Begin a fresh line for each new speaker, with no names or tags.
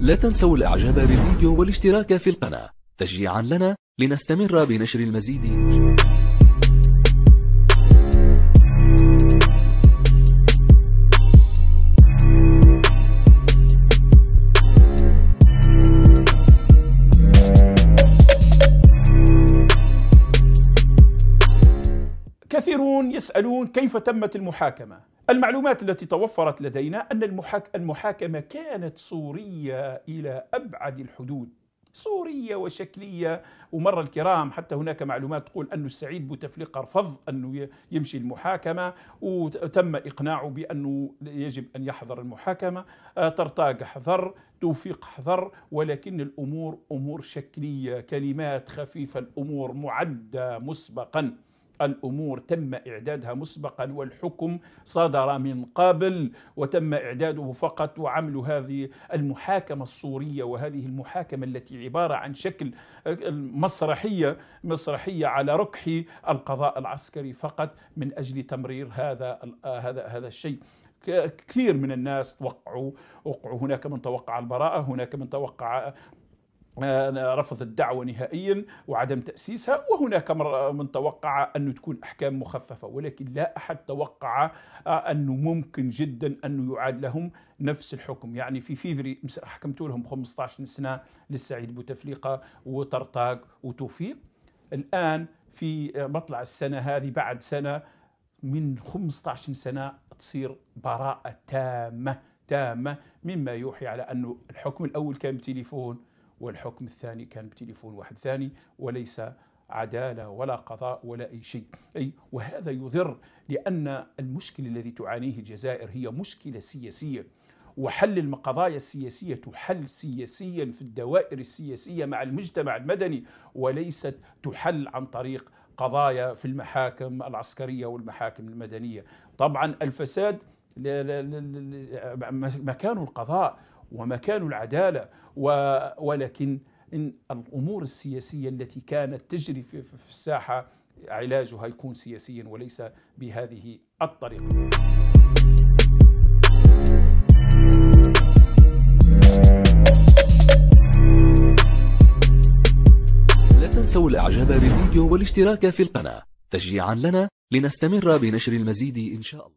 لا تنسوا الإعجاب بالفيديو والاشتراك في القناة تشجيعا لنا لنستمر بنشر المزيد
كثيرون يسألون كيف تمت المحاكمة المعلومات التي توفرت لدينا أن المحاك المحاكمة كانت صورية إلى أبعد الحدود صورية وشكلية ومرة الكرام حتى هناك معلومات تقول أن السعيد بوتفليقة رفض أنه يمشي المحاكمة وتم إقناعه بأنه يجب أن يحضر المحاكمة آه، طرطاق حضر توفيق حضر ولكن الأمور أمور شكلية كلمات خفيفة الأمور معدة مسبقاً الامور تم اعدادها مسبقا والحكم صدر من قبل وتم اعداده فقط وعمل هذه المحاكمه الصوريه وهذه المحاكمه التي عباره عن شكل مسرحيه مسرحيه على ركح القضاء العسكري فقط من اجل تمرير هذا هذا هذا الشيء كثير من الناس توقعوا وقعوا هناك من توقع البراءه هناك من توقع آه، رفض الدعوة نهائيا وعدم تأسيسها وهناك من توقع أنه تكون أحكام مخففة ولكن لا أحد توقع آه، أنه ممكن جدا أنه يعاد لهم نفس الحكم يعني في فيفري حكمتوا لهم 15 سنة للسعيد بوتفليقة وطرطاق وتوفيق الآن في مطلع السنة هذه بعد سنة من 15 سنة تصير براءة تامة تامة مما يوحي على أنه الحكم الأول كان بتليفون والحكم الثاني كان بتليفون واحد ثاني وليس عداله ولا قضاء ولا اي شيء، اي وهذا يضر لان المشكله الذي تعانيه الجزائر هي مشكله سياسيه وحل القضايا السياسيه تحل سياسيا في الدوائر السياسيه مع المجتمع المدني وليست تحل عن طريق قضايا في المحاكم العسكريه والمحاكم المدنيه. طبعا الفساد مكان القضاء ومكان العدالة ولكن إن الأمور السياسية التي كانت تجري في, في الساحة علاجها يكون سياسيا وليس بهذه الطريقة
لا تنسوا الإعجاب بالفيديو والاشتراك في القناة تشجيعا لنا لنستمر بنشر المزيد إن شاء الله